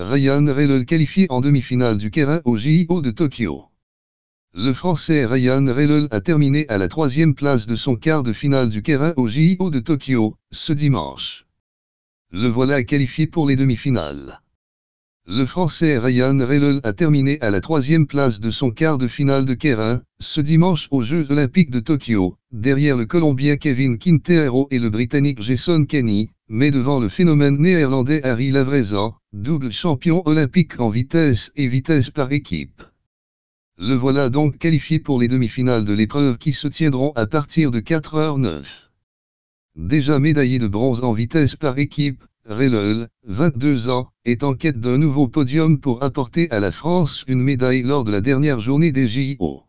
Ryan Relel qualifié en demi-finale du Kera au JO de Tokyo. Le Français Ryan Relel a terminé à la troisième place de son quart de finale du Kera au JO de Tokyo, ce dimanche. Le voilà qualifié pour les demi-finales. Le Français Ryan Rehlel a terminé à la troisième place de son quart de finale de Kerin ce dimanche aux Jeux Olympiques de Tokyo, derrière le Colombien Kevin Quintero et le Britannique Jason Kenny, mais devant le phénomène néerlandais Harry Lavrezan, double champion olympique en vitesse et vitesse par équipe. Le voilà donc qualifié pour les demi-finales de l'épreuve qui se tiendront à partir de 4h09. Déjà médaillé de bronze en vitesse par équipe, Releul, 22 ans, est en quête d'un nouveau podium pour apporter à la France une médaille lors de la dernière journée des JO.